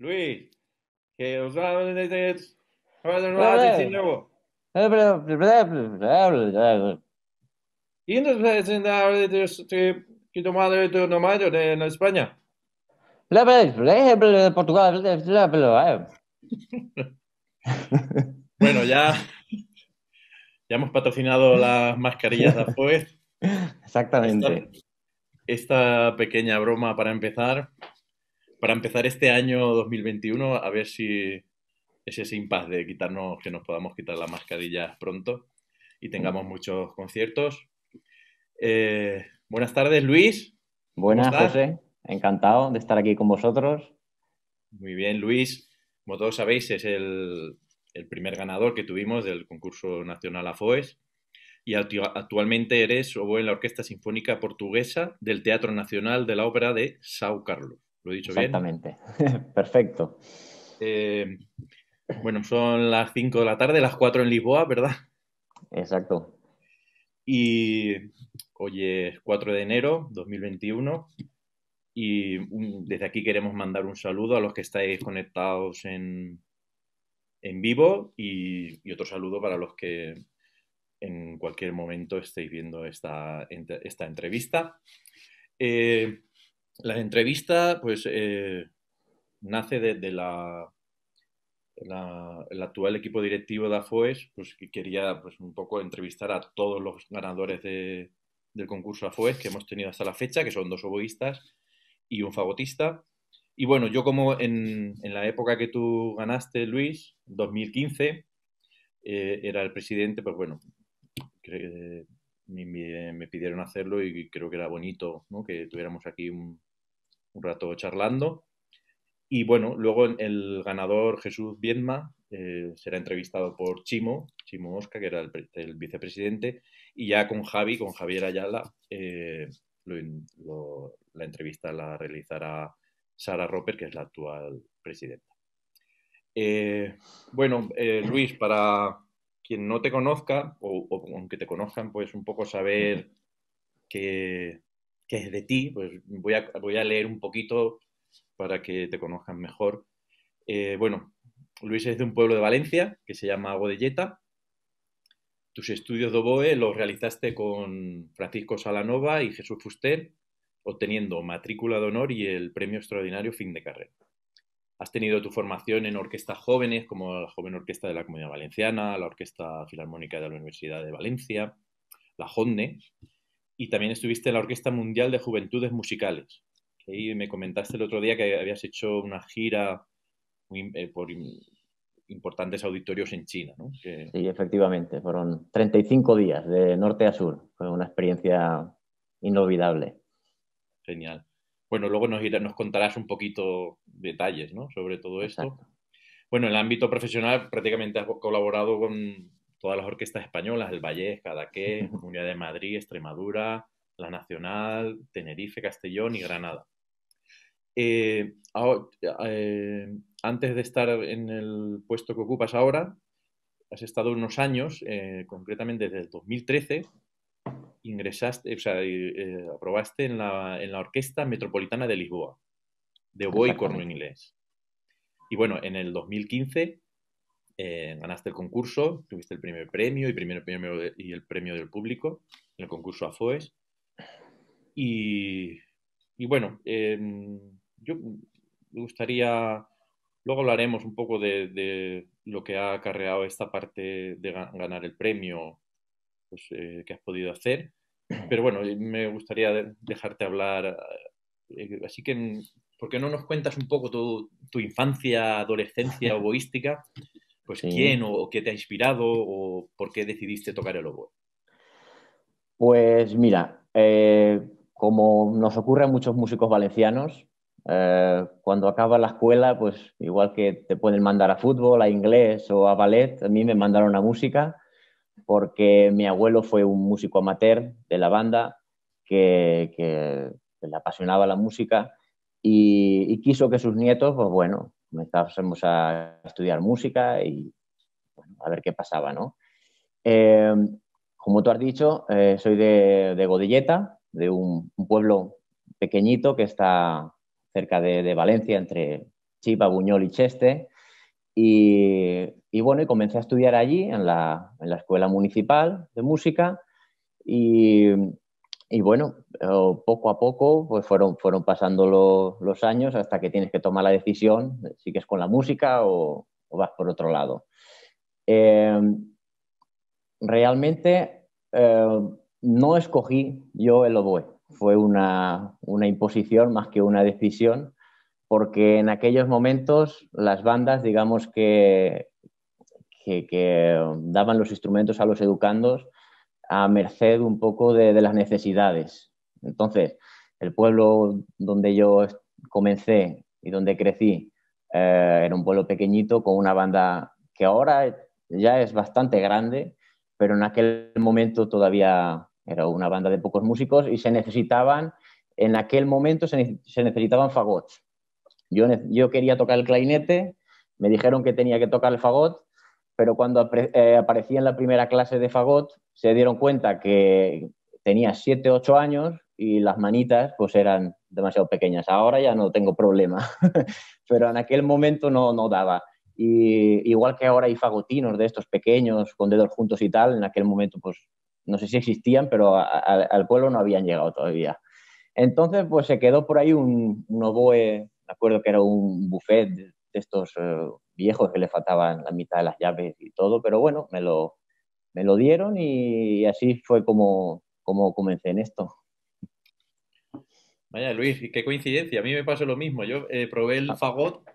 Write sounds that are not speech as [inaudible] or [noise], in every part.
Luis, que os hablen eh, de España? Bueno, ya, ya hemos patrocinado las mascarillas después. [laughs] Exactamente. esta pequeña broma para empezar para empezar este año 2021, a ver si es ese impasse de quitarnos, que nos podamos quitar la mascarilla pronto y tengamos muchos conciertos. Eh, buenas tardes, Luis. Buenas, José. Encantado de estar aquí con vosotros. Muy bien, Luis. Como todos sabéis, es el, primer ganador que tuvimos del concurso nacional AFOES y actualmente eres oboe en la Orquesta Sinfónica Portuguesa del Teatro Nacional de la Ópera de São Carlos. ¿Lo he dicho bien? Exactamente. [laughs] Perfecto. Eh, bueno, son las 5 de la tarde, las 4 en Lisboa, ¿verdad? Exacto. Y hoy es 4 de enero 2021 y desde aquí queremos mandar un saludo a los que estáis conectados en, en vivo y, otro saludo para los que en cualquier momento estéis viendo esta, esta entrevista. Eh, la entrevista, pues, eh, nace de, la, el actual equipo directivo de AFOES, pues, que quería pues, un poco entrevistar a todos los ganadores de, del concurso AFOES que hemos tenido hasta la fecha, que son dos oboístas y un fagotista. Y bueno, yo como en, la época que tú ganaste, Luis, 2015, eh, era el presidente, pues bueno, eh, me, pidieron hacerlo y creo que era bonito ¿no? que tuviéramos aquí un, un rato charlando. Y bueno, luego el ganador Jesús Viedma eh, será entrevistado por Chimo, Chimo Mosca, que era el, vicepresidente, y ya con Javi, con Javier Ayala, eh, la entrevista la realizará Sara Roper, que es la actual presidenta. Eh, bueno, Luis, para quien no te conozca, o, o aunque te conozcan, pues un poco saber qué, que es de ti, pues voy a, leer un poquito para que te conozcan mejor. Eh, bueno, Luis es de un pueblo de Valencia que se llama Godelleta. Tus estudios de oboe los realizaste con Francisco Salanova y Jesús Fuster, obteniendo matrícula de honor y el premio extraordinario fin de carrera. Has tenido tu formación en orquestas jóvenes, como la Joven Orquesta de la Comunidad Valenciana, la Orquesta Filarmónica de la Universidad de Valencia, la JONDE, y también estuviste en la Orquesta Mundial de Juventudes Musicales. Y me comentaste el otro día que habías hecho una gira eh, por importantes auditorios en China. Sí, efectivamente, fueron 35 días de norte a sur. Fue una experiencia inolvidable. Genial. Bueno, luego nos, nos contarás un poquito detalles ¿no? sobre todo esto. Bueno, en el ámbito profesional prácticamente has colaborado con todas las orquestas españolas, el Valle, Cadaqué, [laughs] Comunidad de Madrid, Extremadura, La Nacional, Tenerife, Castellón y Granada. Eh, eh, antes de estar en el puesto que ocupas ahora, has estado unos años, eh, concretamente desde el 2013, ingresaste, o sea, aprobaste en la, Orquesta Metropolitana de Lisboa, de oboe en inglés. Y bueno, en el 2015 eh, ganaste el concurso, tuviste el primer premio y, primer premio y el premio del público en el concurso AFOES. Y, bueno, em, yo me gustaría, luego hablaremos un poco de, lo que ha acarreado esta parte de ganar el premio pues, eh, que has podido hacer, pero bueno, me gustaría dejarte hablar, eh, así que, ¿por qué no nos cuentas un poco tu, infancia, adolescencia oboística? [laughs] pues quién o, qué te ha inspirado o por qué decidiste tocar el oboe. Pues mira, eh, como nos ocurre a muchos músicos valencianos, eh, cuando acaba la escuela, pues igual que te pueden mandar a fútbol, a inglés o a ballet, a mí me mandaron a música porque mi abuelo fue un músico amateur de la banda que, le apasionaba la música y quiso que sus nietos, pues bueno, Comenzamos a estudiar música y a ver qué pasaba, ¿no? Eh, como tú has dicho, eh, soy de, Godilleta, de un, pueblo pequeñito que está cerca de, Valencia, entre Chipa, Buñol y Cheste. Y, bueno, y comencé a estudiar allí, en la, en la Escuela Municipal de Música, y, y bueno, poco a poco pues fueron, fueron pasando los años hasta que tienes que tomar la decisión, si quieres con la música o, vas por otro lado. Em, realmente em, no escogí yo el oboe, fue una, imposición más que una decisión, porque en aquellos momentos las bandas, digamos que, que daban los instrumentos a los educandos, a merced un poco de, las necesidades. Entonces, el pueblo donde yo comencé y donde crecí eh, era un pueblo pequeñito con una banda que ahora ya es bastante grande, pero en aquel momento todavía era una banda de pocos músicos y se necesitaban, en aquel momento se, se necesitaban fagots. Yo, yo quería tocar el clarinete, me dijeron que tenía que tocar el fagot pero cuando eh, aparecía en la primera clase de fagot, se dieron cuenta que tenía 7, 8 años y las manitas pues eran demasiado pequeñas. Ahora ya no tengo problema, [laughs] pero en aquel momento no, no daba. Y igual que ahora hay fagotinos de estos pequeños con dedos juntos y tal, en aquel momento pues no sé si existían, pero al pueblo no habían llegado todavía. Entonces pues se quedó por ahí un, un oboe, me acuerdo que era un buffet de estos... Eh, Viejo que le faltaban la mitad de las llaves y todo, pero bueno, me lo, me lo dieron y así fue como, como comencé en esto. Vaya, Luis, qué coincidencia. A mí me pasó lo mismo. Yo eh, probé el ah. fagot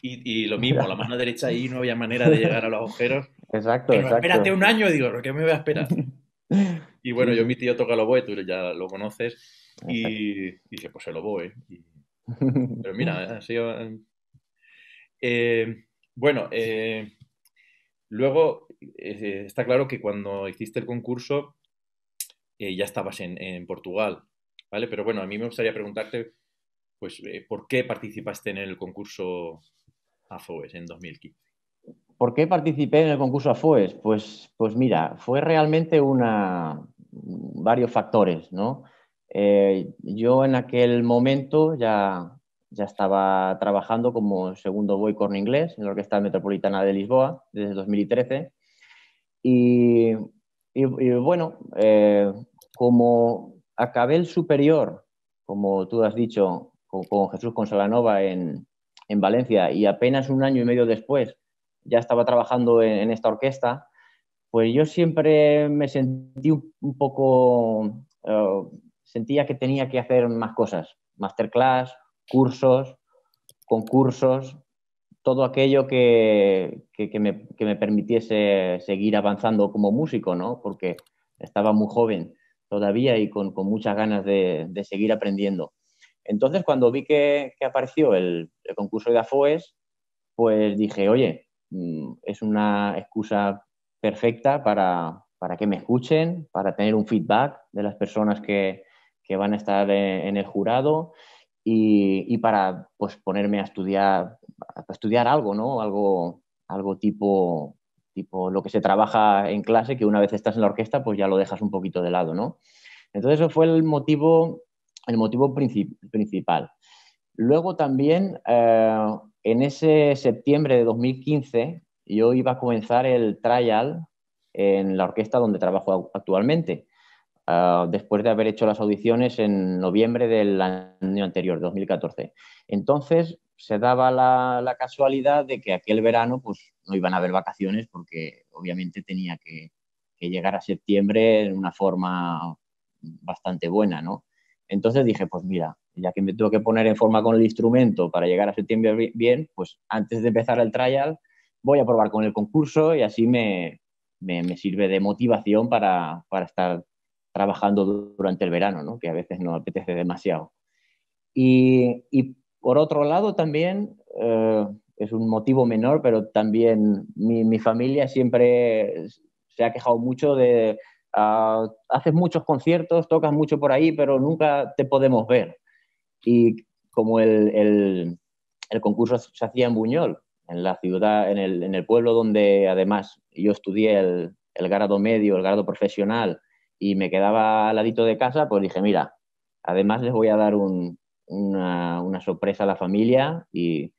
y, y, lo mismo, la mano derecha ahí no había manera de llegar a los agujeros. Exacto, espérate un año, digo, ¿por ¿qué me voy a esperar? [laughs] Y bueno, yo mi tío toca el oboe, tú ya lo conoces, y, y dije, pues se lo Y... [laughs] Pero mira, ha sido... Eh, bueno, eh, luego eh, está claro que cuando hiciste el concurso eh, ya estabas en, Portugal, ¿vale? Pero bueno, a mí me gustaría preguntarte, pues, ¿por qué participaste en el concurso AFOES en 2015? ¿Por qué participé en el concurso AFOES? Pues, pues mira, fue realmente una, varios factores, ¿no? yo en aquel momento ya ya estaba trabajando como segundo boycorn inglés en la Orquesta Metropolitana de Lisboa desde 2013. Y, bueno, eh, como acabé el superior, como tú has dicho, con, Jesús Consolanova en, en Valencia y apenas un año y medio después ya estaba trabajando en, esta orquesta, pues yo siempre me sentí un, poco, eh, sentía que tenía que hacer más cosas, masterclass cursos, concursos, todo aquello que, que, me, que, me, permitiese seguir avanzando como músico, ¿no? Porque estaba muy joven todavía y con, con muchas ganas de, de, seguir aprendiendo. Entonces, cuando vi que, apareció el, concurso de AFOES, pues dije, oye, mm, es una excusa perfecta para, para que me escuchen, para tener un feedback de las personas que, van a estar en el jurado y, para pues, ponerme a estudiar, a estudiar algo, ¿no? Algo, tipo, tipo lo que se trabaja en clase, que una vez estás en la orquesta, pues ya lo dejas un poquito de lado, ¿no? Entonces, eso fue el motivo, el motivo principal. Luego también, eh, en ese septiembre de 2015, yo iba a comenzar el trial en la orquesta donde trabajo actualmente. Ah, después de haber hecho las audiciones en noviembre del año anterior, 2014. Entonces se daba la, casualidad de que aquel verano pues, no iban a haber vacaciones porque obviamente tenía que, llegar a septiembre en una forma bastante buena, ¿no? Entonces dije, pues mira, ya que me tengo que poner en forma con el instrumento para llegar a septiembre bien, pues antes de empezar el trial voy a probar con el concurso y así me, me, me sirve de motivación para, para, estar trabajando durante el verano, ¿no? que a veces no apetece demasiado. Y, por otro lado también, eh, es un motivo menor, pero también mi, familia siempre se ha quejado mucho de, ah, haces muchos conciertos, tocas mucho por ahí, pero nunca te podemos ver. Y como el, el, el concurso se hacía en Buñol, en la ciudad, en el, en el pueblo donde además yo estudié el, el grado medio, el grado profesional, y me quedaba al ladito de casa, pues dije, mira, además les voy a dar una, sorpresa a la familia y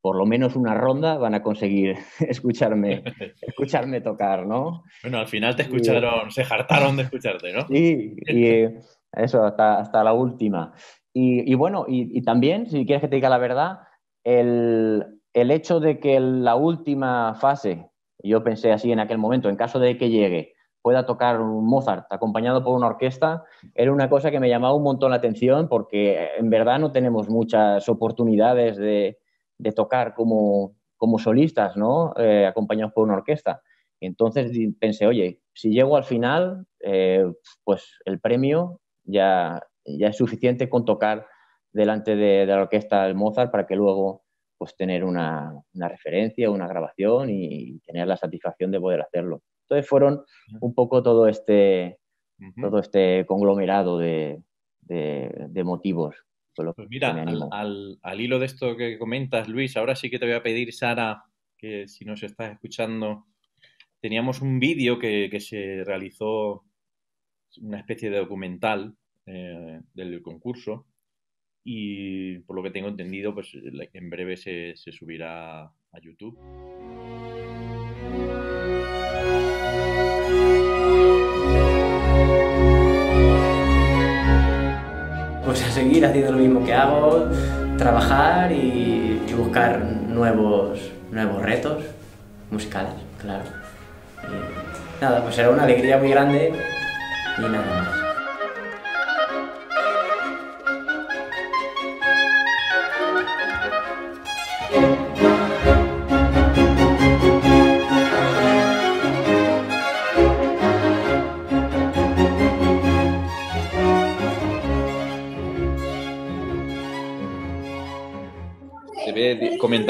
por lo menos una ronda van a conseguir [laughs] escucharme, [laughs] escucharme tocar, ¿no? Bueno, al final te escucharon, se hartaron de escucharte, ¿no? Sí, y [laughs] eso, hasta, hasta la última. Y, bueno, y, también, si quieres que te diga la verdad, el hecho de que la última fase, yo pensé así en aquel momento, en caso de que llegue, pueda tocar Mozart acompañado por una orquesta era una cosa que me llamaba un montón la atención porque eh, en verdad no tenemos muchas oportunidades de, de tocar como, como solistas, ¿no? Eh, acompañados por una orquesta. entonces pensé, oye, si llego al final, eh, pues el premio ya, ya es suficiente con tocar delante de, la orquesta el Mozart para que luego pues tener una, una referencia, una grabación y tener la satisfacción de poder hacerlo. Entonces fueron un poco todo este, todo este conglomerado de, motivos. Pues mira, al, al, hilo de esto que comentas, Luis, ahora sí que te voy a pedir, Sara, que si nos estás escuchando, teníamos un vídeo que, se realizó, una especie de documental eh, del concurso, y por lo que tengo entendido, pues en breve se, se subirá a YouTube. a seguir haciendo lo mismo que hago, trabajar y, buscar nuevos, nuevos retos musicales, claro. nada, pues era una alegría muy grande y nada más.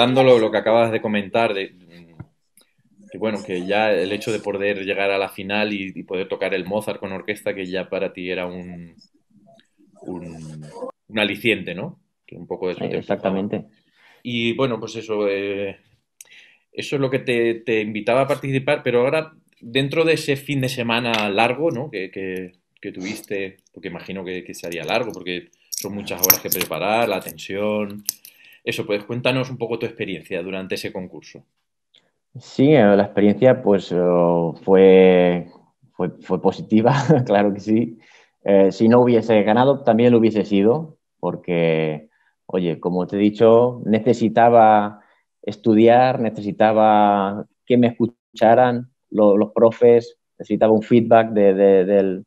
lo, que acabas de comentar, de, mm, que bueno, que ya el hecho de poder llegar a la final y, poder tocar el Mozart con orquesta, que ya para ti era un, un, aliciente, ¿no? un poco de Exactamente. Y bueno, pues eso, eh, eso es lo que te, invitaba a participar, pero ahora, dentro de ese fin de semana largo, ¿no? Que, tuviste, porque imagino que, que sería largo, porque son muchas horas que preparar, la tensión, eso, pues cuéntanos un poco tu experiencia durante ese concurso. Sí, eh, la experiencia pues eh, fue, fue, positiva, [laughs] claro que sí. Eh, si no hubiese ganado, también lo hubiese sido, porque, oye, como te he dicho, necesitaba estudiar, necesitaba que me escucharan los, profes, necesitaba un feedback del,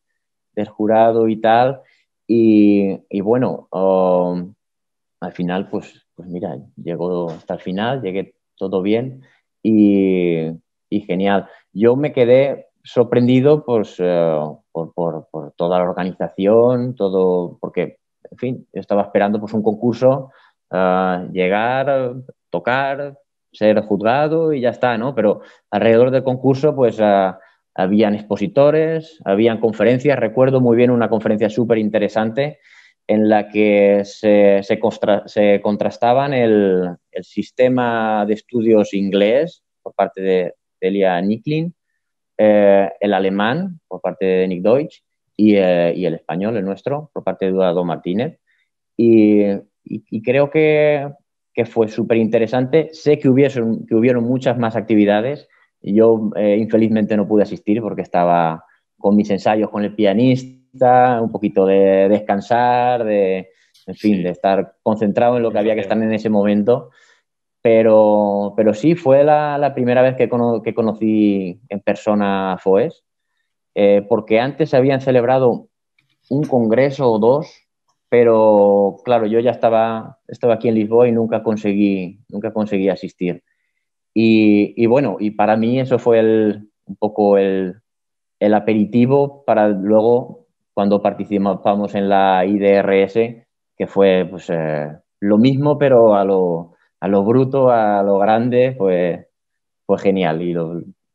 jurado y tal. Y, bueno, oh, al final, pues pues mira, llegó hasta el final, llegué todo bien y, genial. Yo me quedé sorprendido pues, eh, por, toda la organización, todo, porque, en fin, yo estaba esperando pues, un concurso, ah, llegar, tocar, ser juzgado y ya está, ¿no? Pero alrededor del concurso, pues... Ah, habían expositores, habían conferencias, recuerdo muy bien una conferencia súper interesante en la que se, se, contrastaban el, el, sistema de estudios inglés por parte de Delia Nicklin, eh, el alemán por parte de Nick Deutsch eh, y, el español, el nuestro, por parte de Eduardo Martínez. Y, y, creo que, que fue súper interesante. Sé que, hubiesen, que hubieron muchas más actividades. Yo eh, infelizmente no pude asistir porque estaba con mis ensayos con el pianista un poquito de descansar, de, en fin, de estar concentrado en lo que había que estar en ese momento. Pero, sí, fue la, primera vez que, que, conocí en persona a FOES, eh, porque antes se habían celebrado un congreso o dos, pero claro, yo ya estaba, estaba aquí en Lisboa y nunca conseguí, nunca conseguí asistir. Y, bueno, y para mí eso fue un poco el, el aperitivo para luego cuando participamos en la IDRS, que fue pues, eh, lo mismo, pero a lo, bruto, a lo grande, fue genial. Y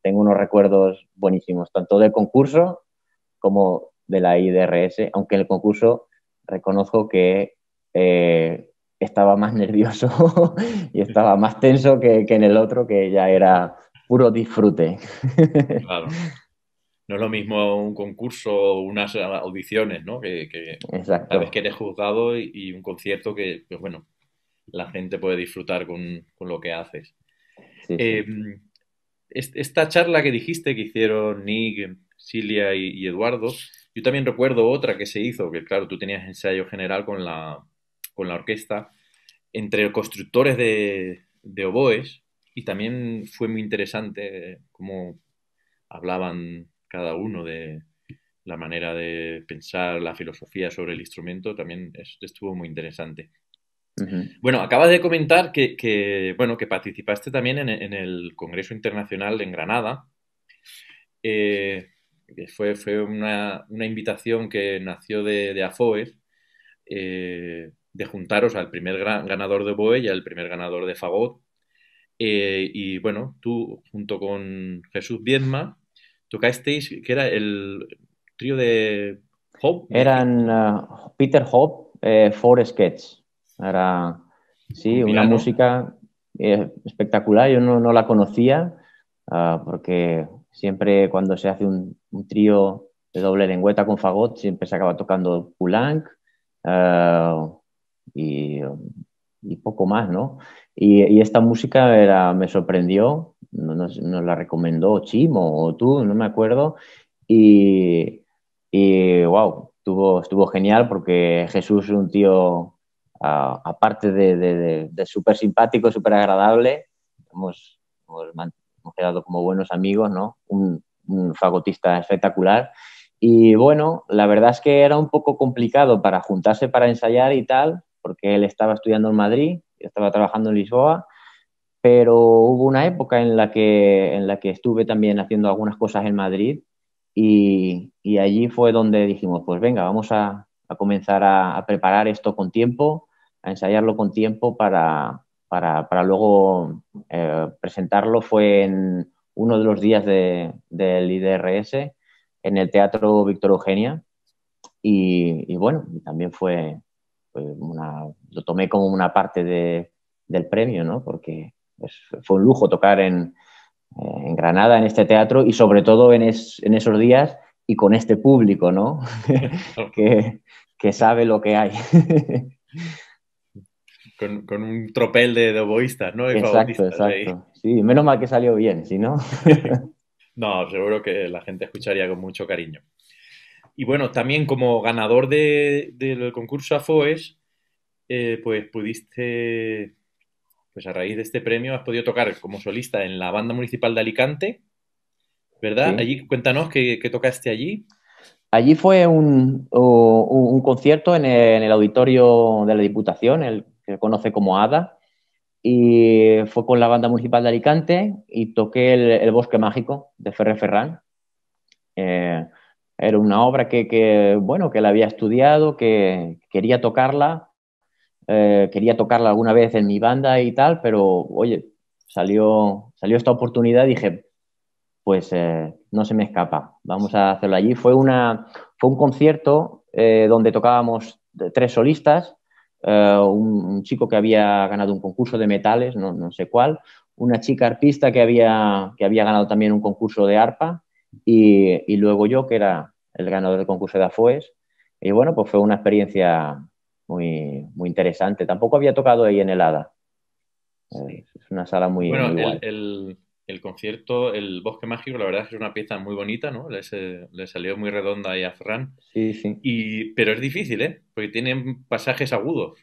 tengo unos recuerdos buenísimos, tanto del concurso como de la IDRS, aunque en el concurso reconozco que eh, estaba más nervioso [laughs] y estaba más tenso que, que en el otro, que ya era puro disfrute. claro. [laughs] no es lo mismo un concurso o unas audiciones, ¿no? Que, que vez que eres juzgado y, un concierto que, pues bueno, la gente puede disfrutar con, lo que haces. Em, esta charla que dijiste que hicieron Nick, Silvia y, Eduardo, yo también recuerdo otra que se hizo, que claro, tú tenías ensayo general con la, orquesta, entre constructores de, de oboes, y también fue muy interesante eh, cómo hablaban cada uno, de la manera de pensar, la filosofía sobre el instrumento, también estuvo muy interesante. Bueno, acabas de comentar que, bueno, que participaste también en, el Congreso Internacional en Granada. Eh, que fue, fue una, invitación que nació de, AFOES, eh, de juntaros al primer ganador de BOE y al primer ganador de Fagot. Eh, y bueno, tú junto con Jesús Viedma tocasteis, que era el trío de Hope. Eran ah, Peter Hope, eh, Four Sketch. Era, sí, una música eh, espectacular. Yo no, la conocía ah, porque siempre cuando se hace un, trío de doble lengüeta con fagot, siempre se acaba tocando Poulenc ah, y, poco más, ¿no? Y, y esta música era, me sorprendió nos, la recomendó Chimo o tú, no me acuerdo. Y, wow, estuvo, estuvo genial porque Jesús es un tío, aparte de, súper simpático, súper agradable, hemos, quedado como buenos amigos, ¿no? Un, un fagotista espectacular. Y bueno, la verdad es que era un poco complicado para juntarse para ensayar y tal, porque él estaba estudiando en Madrid, yo estaba trabajando en Lisboa pero hubo una época en la que, en la que estuve también haciendo algunas cosas en Madrid y, allí fue donde dijimos, pues venga, vamos a, comenzar a, preparar esto con tiempo, a ensayarlo con tiempo para, para, luego eh, presentarlo. Fue en uno de los días del IDRS en el Teatro Víctor Eugenia y, y bueno, también fue, lo tomé como una parte del premio, ¿no? Porque fue un lujo tocar en, Granada, en este teatro y sobre todo en, esos días y con este público, ¿no? [laughs] que, sabe lo que hay. [laughs] con, un tropel de, oboístas, ¿no? exacto, exacto. Sí, menos mal que salió bien, si no. [laughs] no, seguro que la gente escucharía con mucho cariño. Y bueno, también como ganador del concurso AFOES, eh, pues pudiste pues a raíz de este premio has podido tocar como solista en la banda municipal de Alicante, ¿verdad? Allí, cuéntanos qué, tocaste allí. Allí fue un, concierto en el, auditorio de la Diputación, el que se conoce como ADA, y fue con la banda municipal de Alicante y toqué el, Bosque Mágico de Ferre Ferrán. Eh, era una obra que, que, bueno, que la había estudiado, que quería tocarla eh, quería tocarla alguna vez en mi banda y tal, pero oye, salió, salió esta oportunidad y dije, pues eh, no se me escapa, vamos a hacerlo allí. Fue, una, fue un concierto eh, donde tocábamos tres solistas, un, chico que había ganado un concurso de metales, no, sé cuál, una chica arpista que había, que había ganado también un concurso de arpa y, y luego yo, que era el ganador del concurso de AFOES. Y bueno, pues fue una experiencia muy, interesante. Tampoco había tocado ahí en el Hada. Eh, es una sala muy. Bueno, el, concierto, el Bosque Mágico, la verdad es que es una pieza muy bonita, ¿no? Le, salió muy redonda ahí a Fran. Sí, sí. pero es difícil, ¿eh? Porque tienen pasajes agudos,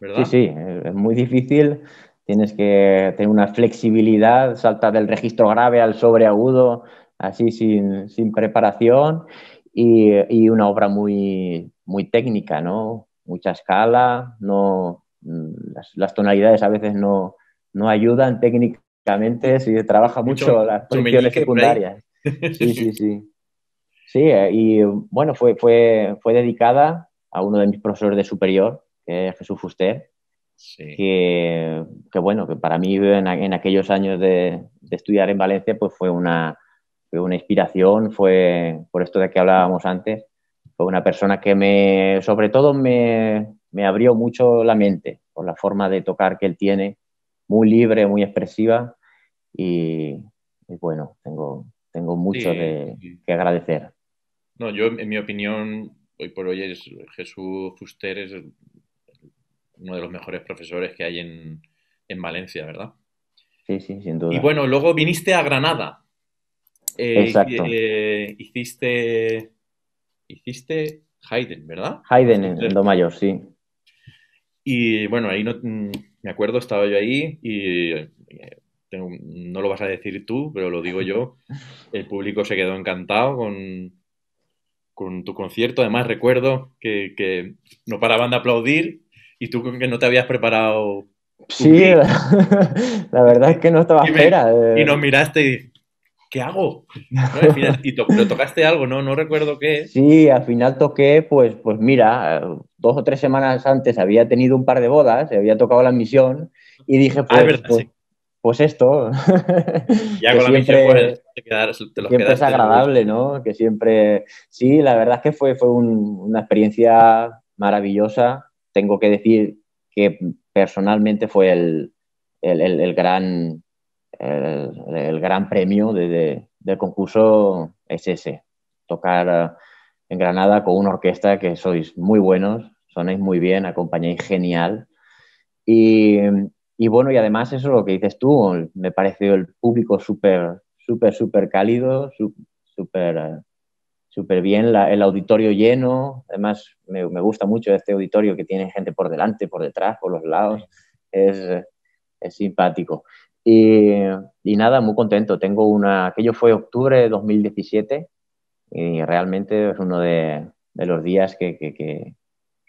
¿verdad? Sí, sí, es muy difícil. Tienes que tener una flexibilidad, saltar del registro grave al sobreagudo, así sin, preparación. Y, una obra muy, muy técnica, ¿no? mucha escala, no, mm, las, tonalidades a veces no, ayudan técnicamente, si trabaja mucho, las posiciones secundarias. Sí, sí, sí. Sí, eh, y bueno, fue, fue, fue dedicada a uno de mis profesores de superior, que es Jesús Fuster, que, bueno, que para mí en, aquellos años de, estudiar en Valencia, pues fue una, fue una inspiración, fue por esto de que hablábamos antes, fue una persona que me, sobre todo me, abrió mucho la mente por la forma de tocar que él tiene, muy libre, muy expresiva y, bueno, tengo, tengo mucho que agradecer. No, yo en mi opinión, hoy por hoy es Jesús Fuster es uno de los mejores profesores que hay en, Valencia, ¿verdad? Sí, sí, sin duda. Y bueno, luego viniste a Granada. Eh, Exacto. Eh, hiciste hiciste Haydn, ¿verdad? Haydn en, Do mayor, sí. Y bueno, ahí no, mm, me acuerdo, estaba yo ahí y eh, no lo vas a decir tú, pero lo digo yo. [laughs] El público se quedó encantado con, con tu concierto. Además, recuerdo que, no paraban de aplaudir y tú que no te habías preparado. Sí, [laughs] la, verdad es que no estaba y eh. Y nos miraste y ¿qué hago? [laughs] y pero tocaste algo, ¿no? No recuerdo qué. Sí, al final toqué, pues, pues mira, dos o tres semanas antes había tenido un par de bodas, había tocado la misión y dije, ah, pues, pues, pues, esto. [laughs] Ya siempre, misión te siempre es agradable, ¿no? Que siempre, sí, la verdad es que fue, fue una experiencia maravillosa. Tengo que decir que personalmente fue el, el, el gran el, gran premio del concurso es ese, tocar eh, en Granada con una orquesta que sois muy buenos, sonáis muy bien, acompañáis genial. Y, bueno, y además eso lo que dices tú, me pareció el público súper, súper, súper cálido, súper eh, súper bien, el auditorio lleno, además me, me, gusta mucho este auditorio que tiene gente por delante, por detrás, por los lados, es, es simpático. Y, nada, muy contento. Tengo una, aquello fue octubre de 2017 y realmente es uno de, los días que,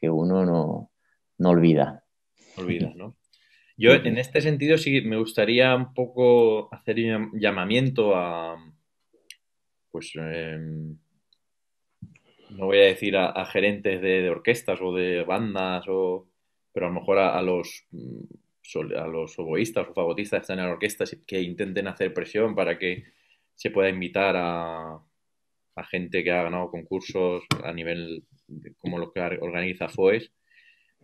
uno no, no, olvida. Olvida, ¿no? Yo en este sentido sí me gustaría un poco hacer un llamamiento a, pues, em, no voy a decir a, gerentes de, orquestas o de bandas, pero a lo mejor a los mm, a los oboístas o fagotistas que están en la orquesta que intenten hacer presión para que se pueda invitar a, gente que ha ganado concursos a nivel como los que organiza FOES,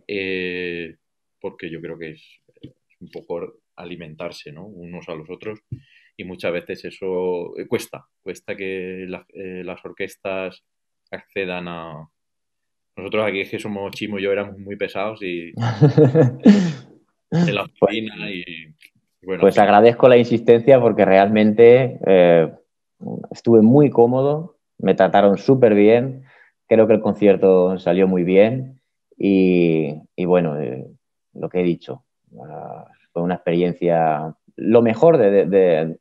eh, porque yo creo que es, un poco alimentarse unos a los otros y muchas veces eso eh, cuesta, cuesta que eh, las orquestas accedan a... Nosotros aquí es que somos chimos, y yo éramos muy pesados y [laughs] Pues, pues, agradezco la insistencia porque realmente eh, estuve muy cómodo, me trataron súper bien, creo que el concierto salió muy bien y, bueno, eh, lo que he dicho, ah, fue una experiencia lo mejor del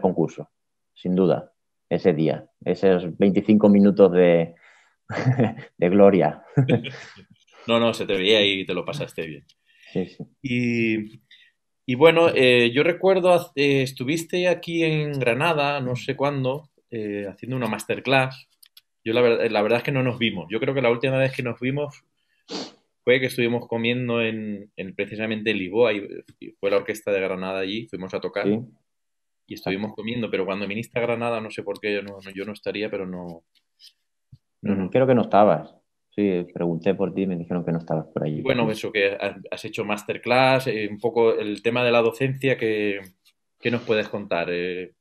concurso, sin duda, ese día, esos 25 minutos de, [laughs] de gloria. [laughs] No, no, se te veía y te lo pasaste bien. Y, bueno, eh, yo recuerdo, eh, estuviste aquí en Granada, no sé cuándo, eh, haciendo una masterclass. Yo la, verdad es que no nos vimos. Yo creo que la última vez que nos vimos fue que estuvimos comiendo en, en precisamente Lisboa y, fue la orquesta de Granada allí, fuimos a tocar y estuvimos comiendo, pero cuando viniste a Granada, no sé por qué, yo no, estaría, pero no, Creo que no estabas. Sí, pregunté por ti me dijeron que no estabas por allí. Bueno, pues. eso que has hecho masterclass, eh, un poco el tema de la docencia, que, ¿qué nos puedes contar? Eh,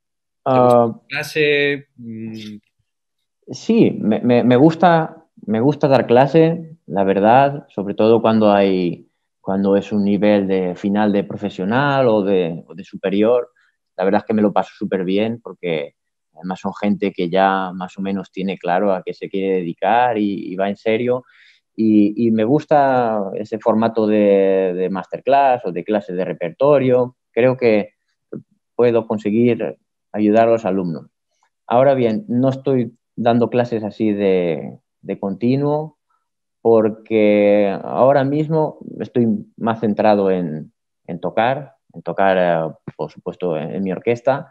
ah. clase? Mm. Sí, me, gusta, me gusta dar clase, la verdad, sobre todo cuando hay cuando es un nivel de final de profesional o de, o de superior. La verdad es que me lo paso súper bien porque Además son gente que ya más o menos tiene claro a qué se quiere dedicar y, va en serio. Y, me gusta ese formato de, masterclass o de clases de repertorio. Creo que puedo conseguir ayudar a los alumnos. Ahora bien, no estoy dando clases así de, continuo porque ahora mismo estoy más centrado en, tocar, en tocar, eh, por supuesto, en mi orquesta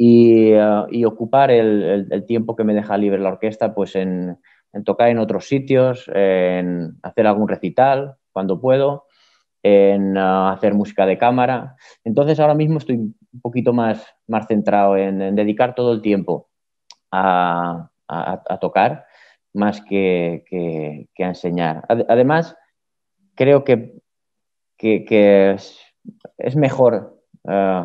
eh, y, ocupar el, tiempo que me deja libre la orquesta pues en, tocar en otros sitios, en hacer algún recital cuando puedo, en eh, hacer música de cámara. Entonces ahora mismo estoy un poquito más, más centrado en, dedicar todo el tiempo a, tocar más que, a enseñar. Además, creo que, es mejor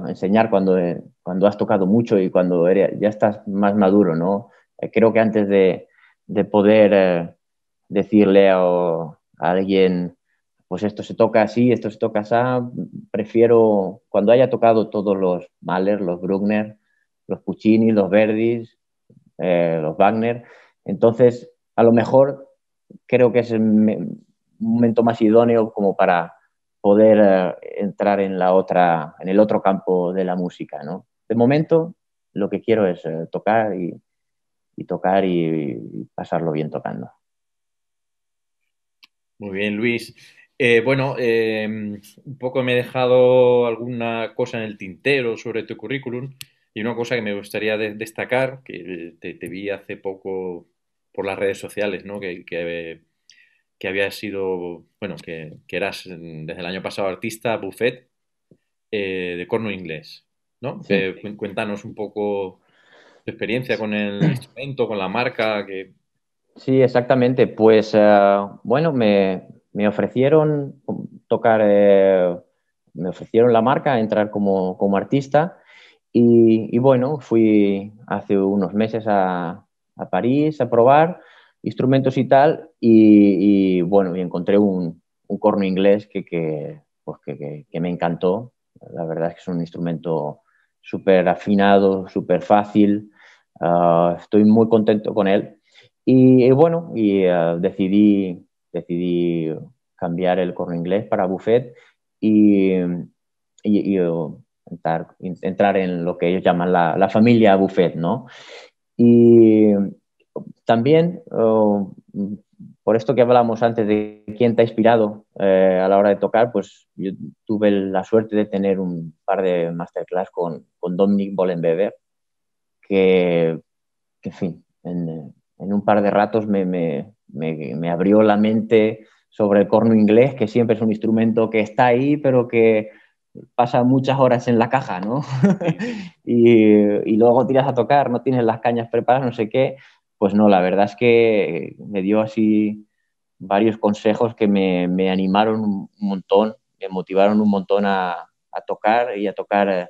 enseñar cuando, eh, cuando has tocado mucho y cuando ya estás más maduro, ¿no? Eh, creo que antes de, poder eh, decirle a, alguien, pues esto se toca así, esto se toca así, prefiero, cuando haya tocado todos los Mahler, los Bruckner, los Puccini, los Verdis, los Wagner, entonces a lo mejor creo que es el, un momento más idóneo como para poder eh, entrar en la otra, en el otro campo de la música, ¿no? De momento, lo que quiero es eh, tocar y, tocar y, pasarlo bien tocando. Muy bien, Luis. Eh, bueno, em, un poco me he dejado alguna cosa en el tintero sobre tu currículum y una cosa que me gustaría destacar, que te, vi hace poco por las redes sociales, ¿no? que, que que había sido, bueno, que, eras mm, desde el año pasado artista, buffet, eh, de corno inglés, ¿no? Eh, cuéntanos un poco tu experiencia con el instrumento, con la marca. Que... Sí, exactamente. Pues, eh, bueno, me, ofrecieron tocar, me ofrecieron la marca, entrar como, como artista. Y, bueno, fui hace unos meses a, a París a probar instrumentos y tal, y, bueno, y encontré un, un corno inglés que, que, pues que, que, me encantó. La verdad es que es un instrumento súper afinado, súper fácil. Ah, estoy muy contento con él. Y, eh, bueno, y, ah, decidí, decidí cambiar el corno inglés para buffet y, y eh, entrar, entrar, en lo que ellos llaman la, la familia buffet, ¿no? Y, también, por esto que hablamos antes de quién te ha inspirado eh, a la hora de tocar, pues yo tuve la suerte de tener un par de masterclass con, con Dominic Bollenbeber, que, en fin, en, un par de ratos me, me, me, me, abrió la mente sobre el corno inglés, que siempre es un instrumento que está ahí, pero que pasa muchas horas en la caja, ¿no? [laughs] y, y luego tiras a tocar, no tienes las cañas preparadas, no sé qué, pues no, la verdad es que eh, me dio así varios consejos que me, animaron un montón, me motivaron un montón a, tocar y a tocar eh,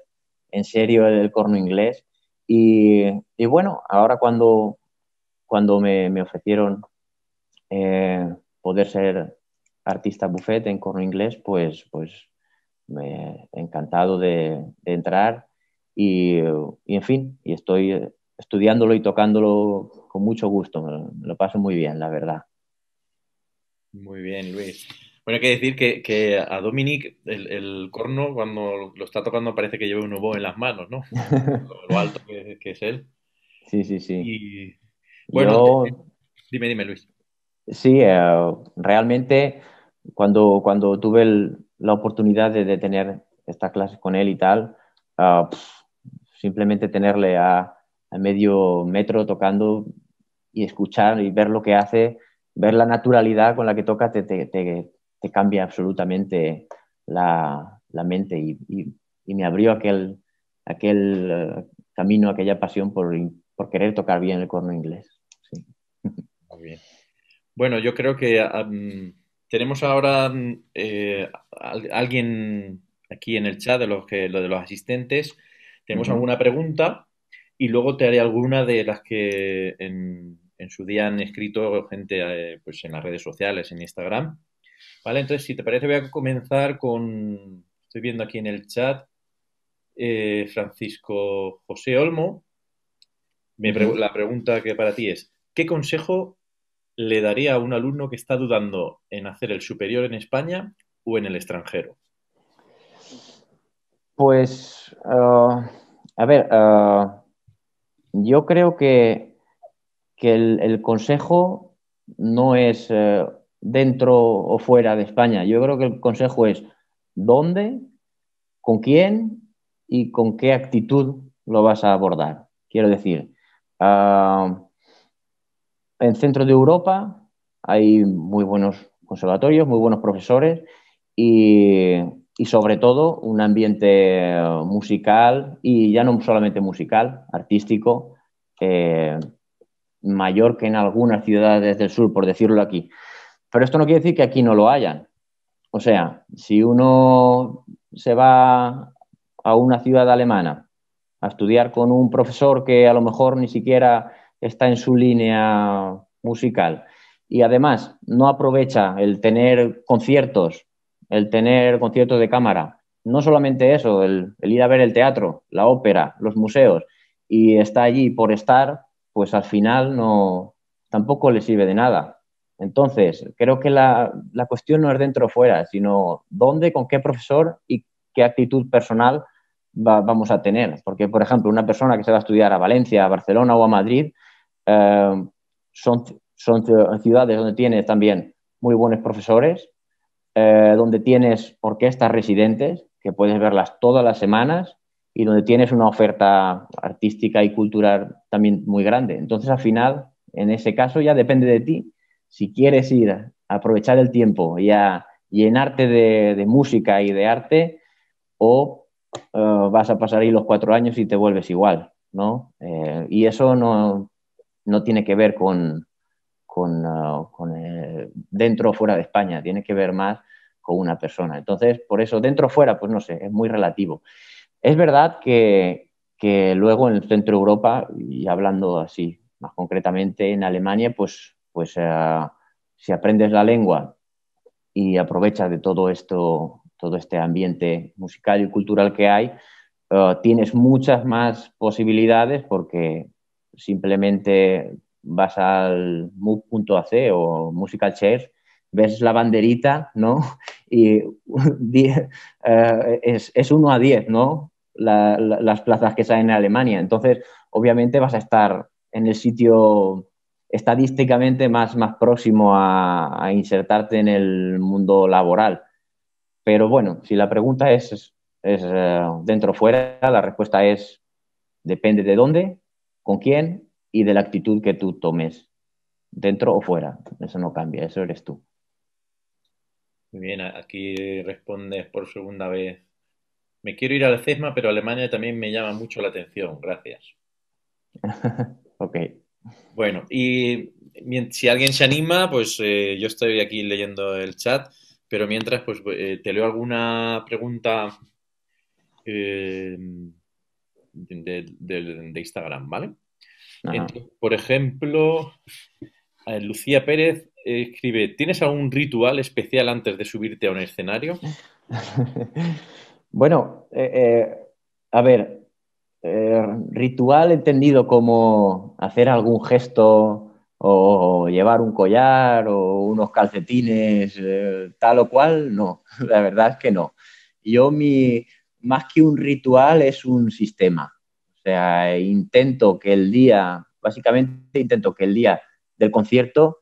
en serio el, corno inglés. Y, bueno, ahora cuando, cuando me, ofrecieron eh, poder ser artista buffet en corno inglés, pues, pues me he encantado de, entrar y, y, en fin, y estoy estudiándolo y tocándolo con mucho gusto. Me lo, paso muy bien, la verdad. Muy bien, Luis. Bueno, hay que decir que, a Dominic el, corno cuando lo está tocando parece que lleva un oboe en las manos, ¿no? [laughs] lo, alto que, es él. Sí, sí, sí. bueno, eh, dime, dime, Luis. Sí, eh, realmente cuando, cuando tuve la oportunidad de, tener estas clases con él y tal, ah, simplemente tenerle a, a medio metro tocando y escuchar y ver lo que hace, ver la naturalidad con la que toca, te, te, cambia absolutamente la, mente y, me abrió aquel, aquel eh, camino, aquella pasión por, por querer tocar bien el corno inglés. Sí. [laughs] Muy bien. Bueno, yo creo que tenemos ahora mm, eh, alguien aquí en el chat de los, que, lo de los asistentes. Tenemos alguna pregunta y luego te haré alguna de las que en, su día han escrito gente eh, pues en las redes sociales, en Instagram. Vale, entonces si te parece voy a comenzar con, estoy viendo aquí en el chat, eh, Francisco José Olmo. la pregunta que para ti es, ¿qué consejo le daría a un alumno que está dudando en hacer el superior en España o en el extranjero? Pues, ah, a ver, ah, yo creo que, el, consejo no es eh, dentro o fuera de España. Yo creo que el consejo es dónde, con quién y con qué actitud lo vas a abordar. Quiero decir, ah, en centro de Europa hay muy buenos conservatorios, muy buenos profesores y y sobre todo un ambiente eh, musical y ya no solamente musical, artístico, eh, mayor que en algunas ciudades del sur, por decirlo aquí. Pero esto no quiere decir que aquí no lo hayan. O sea, si uno se va a una ciudad alemana a estudiar con un profesor que a lo mejor ni siquiera está en su línea musical y además no aprovecha el tener conciertos el tener conciertos de cámara, no solamente eso, el, ir a ver el teatro, la ópera, los museos, y está allí por estar, pues al final no tampoco le sirve de nada. Entonces, creo que la, cuestión no es dentro o fuera, sino dónde, con qué profesor y qué actitud personal vamos a tener. Porque, por ejemplo, una persona que se va a estudiar a Valencia, a Barcelona o a Madrid, eh, son, son ciudades donde tiene también muy buenos profesores, eh, donde tienes orquestas residentes, que puedes verlas todas las semanas, y donde tienes una oferta artística y cultural también muy grande. Entonces, al final, en ese caso ya depende de ti. Si quieres ir a aprovechar el tiempo y a llenarte de, música y de arte, o eh, vas a pasar ahí los cuatro años y te vuelves igual, ¿no? Eh, y eso no tiene que ver con, con, eh, eh, dentro o fuera de España, tiene que ver más con una persona. Entonces, por eso, dentro o fuera, pues no sé, es muy relativo. Es verdad que, luego en el centro de Europa, y hablando así más concretamente en Alemania, pues, pues eh, si aprendes la lengua y aprovechas de todo esto, todo este ambiente musical y cultural que hay, tienes muchas más posibilidades porque simplemente vas al MOOC.ac o Musical Chair, ves la banderita, ¿no? [laughs] Y [laughs] eh, es, 1 a 10, ¿no? las plazas que salen en Alemania. Entonces, obviamente vas a estar en el sitio estadísticamente más, más próximo a, insertarte en el mundo laboral. Pero bueno, si la pregunta es, eh, dentro o fuera, la respuesta es depende de dónde, con quién y de la actitud que tú tomes, dentro o fuera. Eso no cambia, eso eres tú. Muy bien, aquí respondes por segunda vez. Me quiero ir al CESMA, pero Alemania también me llama mucho la atención. Gracias. [laughs] ok. Bueno, y si alguien se anima, pues eh, yo estoy aquí leyendo el chat, pero mientras, pues eh, te leo alguna pregunta eh, de Instagram, ¿vale? por ejemplo, eh, Lucía Pérez eh, escribe, ¿tienes algún ritual especial antes de subirte a un escenario? [laughs] bueno, eh, a ver, ritual entendido como hacer algún gesto o llevar un collar o unos calcetines, tal o cual, no, [laughs] la verdad es que no. Yo mi, más que un ritual es un sistema. O sea, intento que el día, básicamente intento que el día del concierto,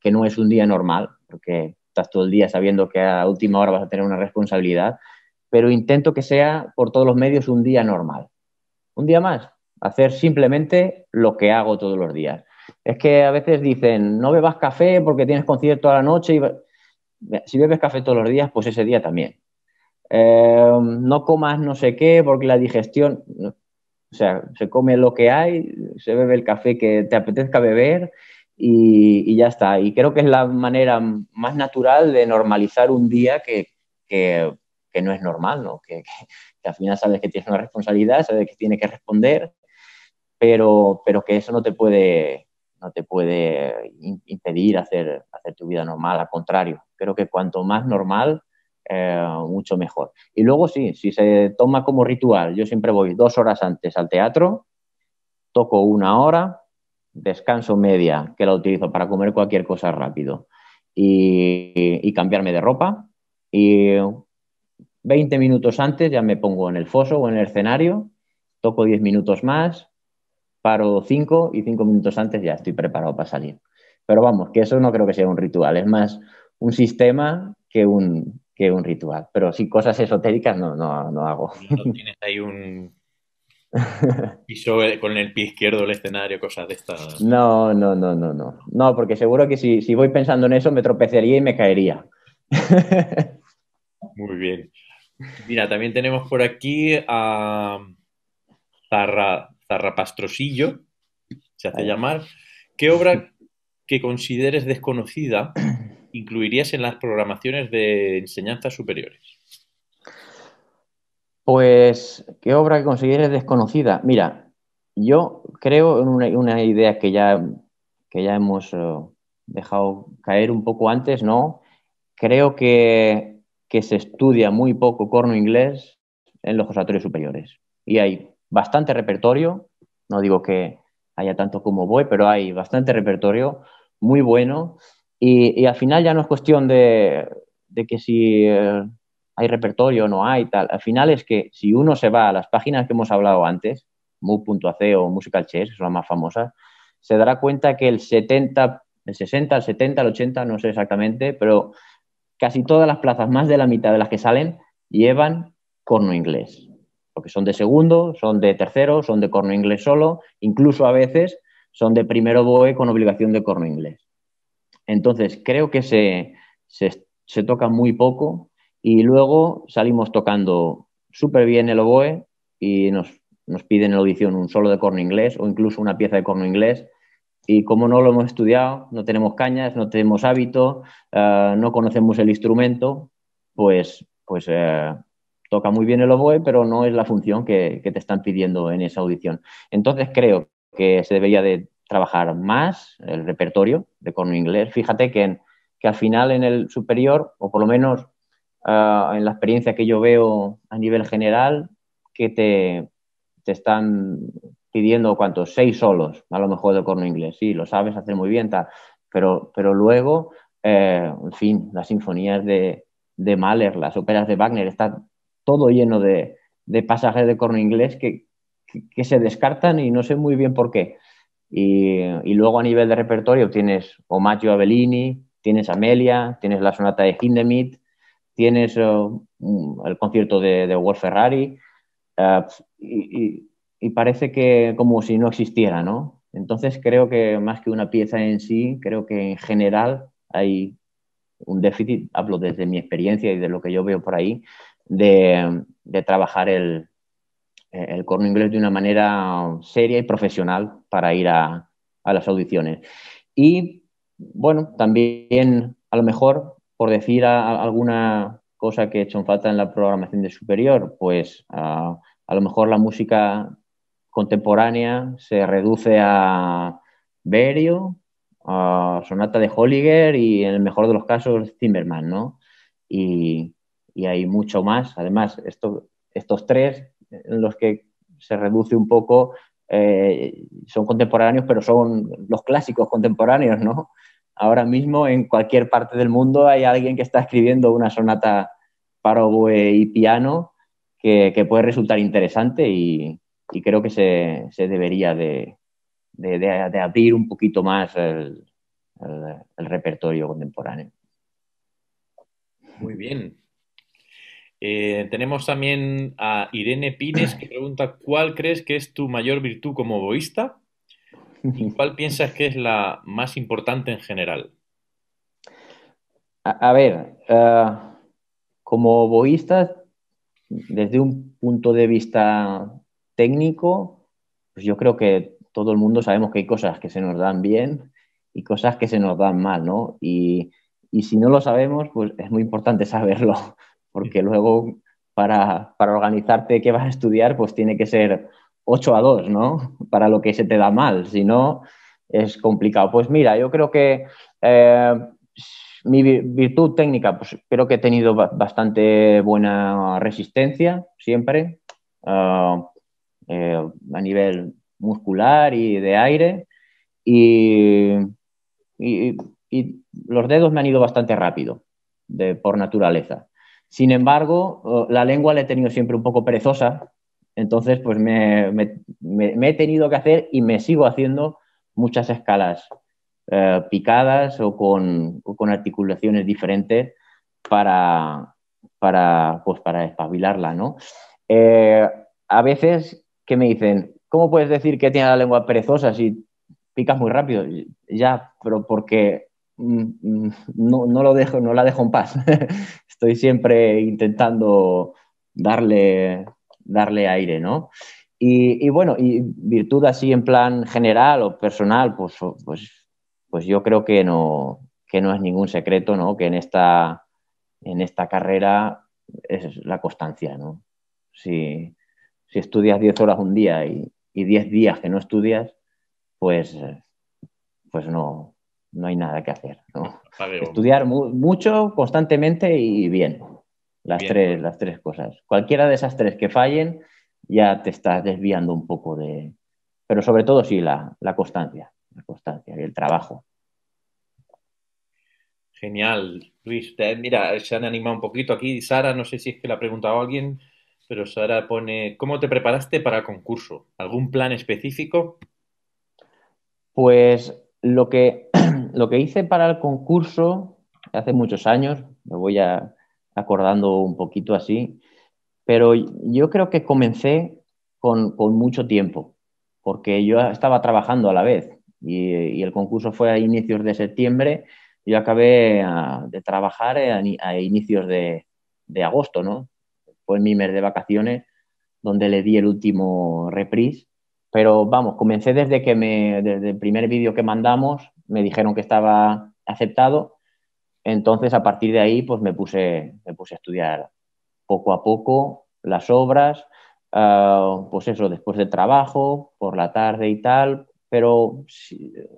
que no es un día normal, porque estás todo el día sabiendo que a última hora vas a tener una responsabilidad, pero intento que sea por todos los medios un día normal. Un día más, hacer simplemente lo que hago todos los días. Es que a veces dicen, no bebas café porque tienes concierto a la noche. Y... Si bebes café todos los días, pues ese día también. Eh, no comas no sé qué porque la digestión... O sea, se come lo que hay, se bebe el café que te apetezca beber y, ya está. Y creo que es la manera más natural de normalizar un día que, que, no es normal, ¿no? Que, que, al final sabes que tienes una responsabilidad, sabes que tienes que responder, pero, pero que eso no te puede, no te puede impedir hacer, hacer tu vida normal, al contrario. Creo que cuanto más normal, eh, mucho mejor. Y luego sí, si se toma como ritual, yo siempre voy dos horas antes al teatro, toco una hora, descanso media, que la utilizo para comer cualquier cosa rápido y, y cambiarme de ropa. Y 20 minutos antes ya me pongo en el foso o en el escenario, toco 10 minutos más, paro 5 y 5 minutos antes ya estoy preparado para salir. Pero vamos, que eso no creo que sea un ritual, es más un sistema que un, que un ritual. Pero sí, cosas esotéricas no, no, no hago. No tienes ahí un piso con el pie izquierdo el escenario, cosas de estas. No, no, no, no, no. No, porque seguro que si, si voy pensando en eso me tropecería y me caería. [laughs] Muy bien. Mira, también tenemos por aquí a Zarra, Pastrosillo se hace llamar. ¿Qué obra que consideres desconocida incluirías en las programaciones de enseñanzas superiores? Pues, ¿qué obra que consideres desconocida? Mira, yo creo en una, idea que ya, que ya hemos eh, dejado caer un poco antes, ¿no? Creo que, que se estudia muy poco corno inglés en los conservatorios superiores. Y hay bastante repertorio, no digo que haya tanto como voy, pero hay bastante repertorio muy bueno y, al final ya no es cuestión de, que si eh, hay repertorio o no hay, tal. Al final es que si uno se va a las páginas que hemos hablado antes, Mood.ac o Musical Chess, que son las más famosas, se dará cuenta que el 70, el 60, el 70, el 80, no sé exactamente, pero casi todas las plazas, más de la mitad de las que salen, llevan corno inglés. Porque son de segundo, son de tercero, son de corno inglés solo, incluso a veces son de primero BOE con obligación de corno inglés. Entonces, creo que se, toca muy poco y luego salimos tocando súper bien el oboe y nos, piden en la audición un solo de corno inglés o incluso una pieza de corno inglés y como no lo hemos estudiado, no tenemos cañas, no tenemos hábito, eh, no conocemos el instrumento, pues, pues eh, toca muy bien el oboe, pero no es la función que, te están pidiendo en esa audición. Entonces creo que se debería de trabajar más el repertorio de corno inglés. Fíjate que, al final en el superior, o por lo menos ah, en la experiencia que yo veo a nivel general, que te, están pidiendo cuantos, seis solos, a lo mejor de corno inglés. Sí, lo sabes hacer muy bien, tal. Pero, luego, eh, en fin, las sinfonías de, de Mahler, las óperas de Wagner, están todo lleno de, pasajes de corno inglés que, se descartan y no sé muy bien por qué. Y, luego a nivel de repertorio tienes Omaggio a Bellini, tienes Amelia, tienes la sonata de Hindemith, tienes eh, mm, el concierto de, Wolf Ferrari, eh, y, parece que como si no existiera, ¿no? Entonces creo que más que una pieza en sí, creo que en general hay un déficit, hablo desde mi experiencia y de lo que yo veo por ahí, de trabajar el, eh, el corno inglés de una manera seria y profesional para ir a, las audiciones. Y bueno, también a lo mejor por decir alguna cosa que he hecho falta en la programación de superior, pues a, lo mejor la música contemporánea se reduce a Berio, a Sonata de Holliger y en el mejor de los casos Zimmerman, ¿no? Y, hay mucho más. Además, estos tres en los que se reduce un poco, eh, son contemporáneos, pero son los clásicos contemporáneos, ¿no? Ahora mismo en cualquier parte del mundo hay alguien que está escribiendo una sonata para oboe y piano que, puede resultar interesante y, creo que se, debería de, abrir un poquito más el repertorio contemporáneo. Muy bien, eh, tenemos también a Irene Pines que pregunta ¿cuál crees que es tu mayor virtud como boísta? ¿Y [laughs] cuál piensas que es la más importante en general? A, ver, eh, como boísta, desde un punto de vista técnico, pues yo creo que todo el mundo sabemos que hay cosas que se nos dan bien y cosas que se nos dan mal, ¿no? y si no lo sabemos, pues es muy importante saberlo, porque luego para, organizarte qué vas a estudiar, pues tiene que ser 8 a 2, ¿no? Para lo que se te da mal, si no, es complicado. Pues mira, yo creo que eh, mi virtud técnica, pues creo que he tenido bastante buena resistencia siempre, ah, eh, a nivel muscular y de aire, y, y los dedos me han ido bastante rápido, de, por naturaleza. Sin embargo, la lengua la he tenido siempre un poco perezosa, entonces pues me, he tenido que hacer y me sigo haciendo muchas escalas eh, picadas o con, articulaciones diferentes para, pues para espabilarla, ¿no? Eh, a veces que me dicen, ¿cómo puedes decir que tiene la lengua perezosa si picas muy rápido? Ya, pero porque mm, mm, no, lo dejo, no la dejo en paz. [laughs] estoy siempre intentando darle, darle aire, ¿no? Y, y, bueno, y virtud así en plan general o personal, pues, pues, pues yo creo que no, que no es ningún secreto, ¿no? Que en esta, en esta carrera es la constancia, ¿no? Si, estudias 10 horas un día y, y 10 días que no estudias, pues, pues no, no hay nada que hacer. Estudiar mucho, constantemente y bien. Las, tres, las tres cosas. Cualquiera de esas tres que fallen, ya te estás desviando un poco de... Pero sobre todo sí, la, constancia, la constancia y el trabajo. Genial, Luis. mira, se han animado un poquito aquí. Sara, no sé si es que la ha preguntado alguien, pero Sara pone, ¿cómo te preparaste para el concurso? ¿Algún plan específico? Pues lo que lo que hice para el concurso hace muchos años, me voy acordando un poquito así, pero yo creo que comencé con, mucho tiempo, porque yo estaba trabajando a la vez y, el concurso fue a inicios de septiembre, yo acabé ah, de trabajar a, inicios de, agosto, ¿no? Fue mi mes de vacaciones donde le di el último reprise, pero vamos, comencé desde que me, desde el primer vídeo que mandamos me dijeron que estaba aceptado. Entonces, a partir de ahí, pues me puse, a estudiar poco a poco las obras, ah, pues eso, después del trabajo, por la tarde y tal. Pero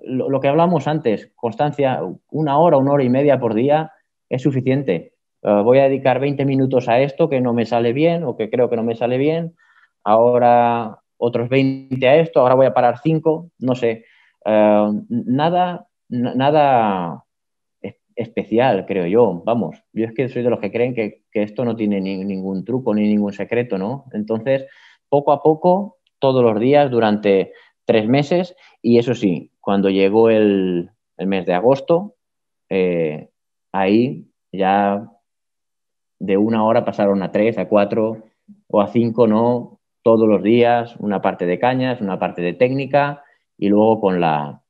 lo, que hablamos antes, constancia, una hora, una hora y media por día es suficiente. Ah, voy a dedicar 20 minutos a esto que no me sale bien o que creo que no me sale bien. Ahora otros 20 a esto, ahora voy a parar 5, no sé. Em, nada, nada especial, creo yo. Vamos, yo es que soy de los que creen que, que esto no tiene ningún truco ni ningún secreto, ¿no? Entonces, poco a poco, todos los días, durante tres meses, y eso sí, cuando llegó el, el mes de agosto, eh, ahí ya de una hora pasaron a tres, a cuatro o a cinco, ¿no? Todos los días, una parte de cañas, una parte de técnica, y luego con, la,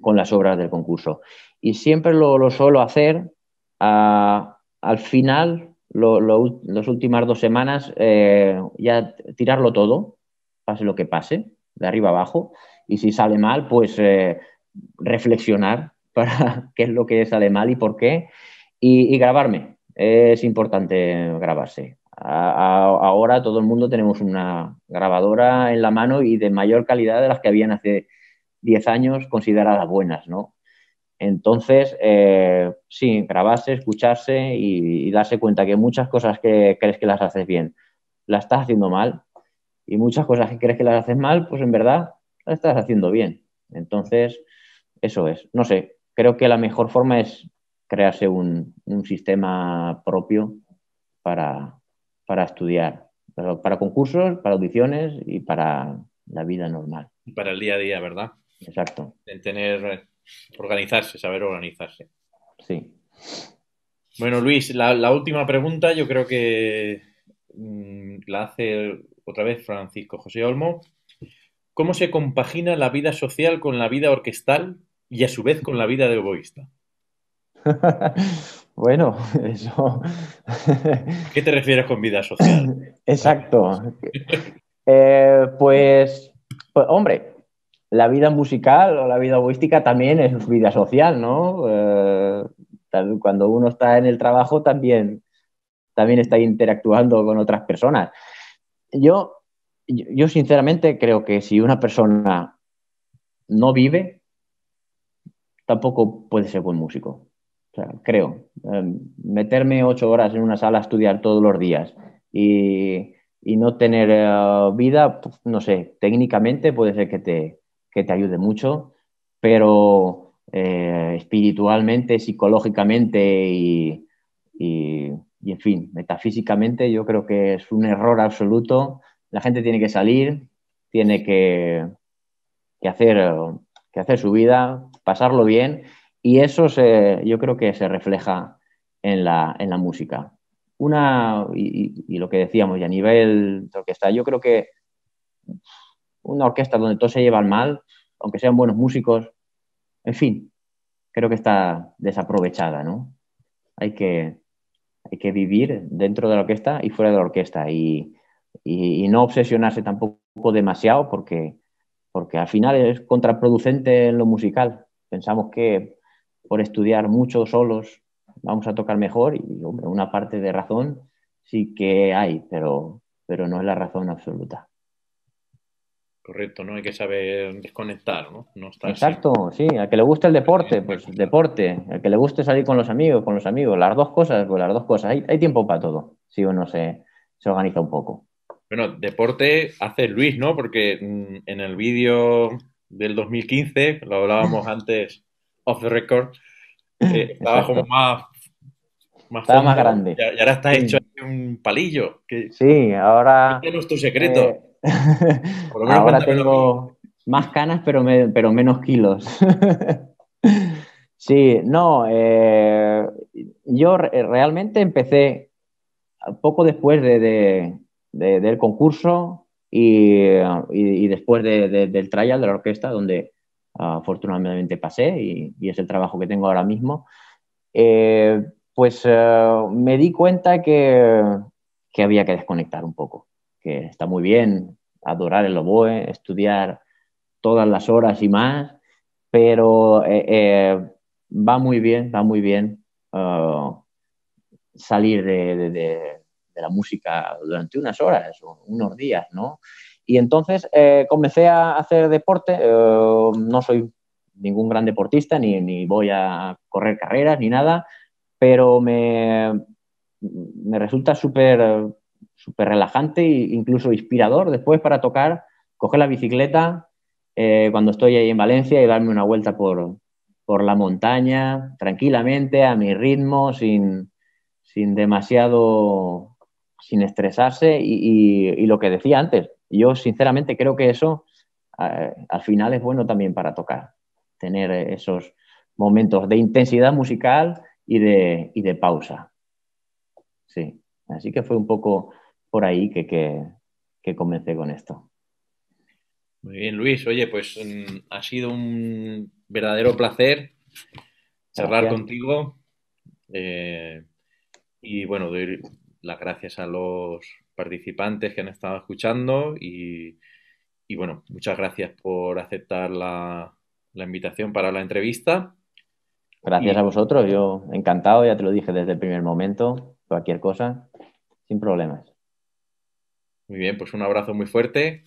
con las obras del concurso. Y siempre lo, lo suelo hacer al final, las últimas dos semanas, eh, ya tirarlo todo, pase lo que pase, de arriba abajo, y si sale mal, pues eh, reflexionar [laughs] para qué es lo que sale mal y por qué, y, grabarme. Es importante grabarse. ahora todo el mundo tenemos una grabadora en la mano y de mayor calidad de las que habían hace 10 años consideradas buenas, ¿no? Entonces, eh, sí, grabarse, escucharse y, darse cuenta que muchas cosas que crees que las haces bien, las estás haciendo mal. Y muchas cosas que crees que las haces mal, pues en verdad las estás haciendo bien. Entonces, eso es. No sé, creo que la mejor forma es crearse un, sistema propio para, estudiar, para, concursos, para audiciones y para la vida normal. para el día a día, ¿verdad? Exacto. En tener, organizarse, saber organizarse. Sí. Bueno, Luis, la, última pregunta yo creo que mm, la hace otra vez Francisco José Olmo. ¿Cómo se compagina la vida social con la vida orquestal y a su vez con la vida de oboísta? [laughs] bueno, eso. [laughs] ¿Qué te refieres con vida social? Exacto. Eh, pues, pues, hombre, la vida musical o la vida egoística también es vida social, ¿no? Eh, cuando uno está en el trabajo también, también está interactuando con otras personas. Yo, yo sinceramente creo que si una persona no vive, tampoco puede ser buen músico. creo. Em, meterme ocho horas en una sala a estudiar todos los días y, no tener eh, vida, pues, no sé, técnicamente puede ser que te, que te ayude mucho, pero eh, espiritualmente, psicológicamente y, en fin, metafísicamente, yo creo que es un error absoluto. La gente tiene que salir, tiene que, hacer, que su vida, pasarlo bien, y eso se, yo creo que se refleja en la, música. Una, y, lo que decíamos, y a nivel está, yo creo que una orquesta donde todos se llevan mal, aunque sean buenos músicos, en fin, creo que está desaprovechada, ¿no? Hay que, hay que vivir dentro de la orquesta y fuera de la orquesta y, y, no obsesionarse tampoco demasiado porque, porque al final es contraproducente en lo musical. Pensamos que por estudiar mucho solos vamos a tocar mejor y, hombre, una parte de razón sí que hay, pero, pero no es la razón absoluta. Correcto, ¿no? Hay que saber desconectar, ¿no? no Exacto, sí. Al que le guste el deporte, pues deporte. Al que le guste salir con los amigos, con los amigos. Las dos cosas, pues las dos cosas. Hay, tiempo para todo, si uno se, se organiza un poco. Bueno, deporte hace Luis, ¿no? Porque mm, en el vídeo del 2015, lo hablábamos [laughs] antes off the record, eh, estaba como más... más grande. Y ahora está hecho un palillo. Que, sí, ahora... ¿Qué es tu secreto? Eh, Ahora tengo más canas, pero, menos kilos. [laughs] sí, no, eh, yo realmente empecé poco después del concurso y, después del trial de la orquesta, donde ah, afortunadamente pasé y, es el trabajo que tengo ahora mismo, eh, pues eh, me di cuenta que había que desconectar un poco está muy bien adorar el oboe, estudiar todas las horas y más, pero eh, eh, va muy bien, va muy bien uh, salir de, la música durante unas horas, o unos días, ¿no? Y entonces eh, comencé a hacer deporte, no soy ningún gran deportista, ni, ni, voy a correr carreras, ni nada, pero me, me resulta súper súper relajante e incluso inspirador después para tocar, coger la bicicleta eh, cuando estoy ahí en Valencia y darme una vuelta por, la montaña tranquilamente, a mi ritmo, sin, demasiado, sin estresarse y, lo que decía antes, yo sinceramente creo que eso eh, al final es bueno también para tocar, tener esos momentos de intensidad musical y de, y de pausa. Sí, así que fue un poco por ahí que, que, comencé con esto. Muy bien, Luis. Oye, pues mm, ha sido un verdadero placer charlar contigo. Eh, y bueno, doy las gracias a los participantes que han estado escuchando y, bueno, muchas gracias por aceptar la, la invitación para la entrevista. Gracias a vosotros, yo encantado, ya te lo dije desde el primer momento, cualquier cosa, sin problemas. Muy bien, pues un abrazo muy fuerte.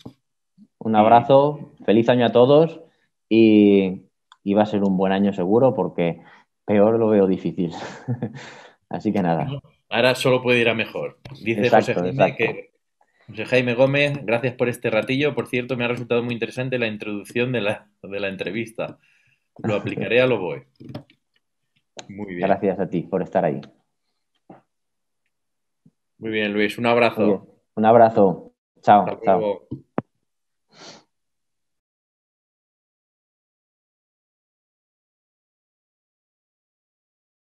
Un abrazo, feliz año a todos y, y va a ser un buen año seguro porque peor lo veo difícil. [laughs] Así que nada. Ahora solo puede ir a mejor. Dice José Jaime que José Jaime Gómez, gracias por este ratillo. Por cierto, me ha resultado muy interesante la introducción de la, de la entrevista. Lo aplicaré a lo voy. Muy bien. Gracias a ti por estar ahí. Muy bien, Luis. Un abrazo. Un abrazo. Chao. chao.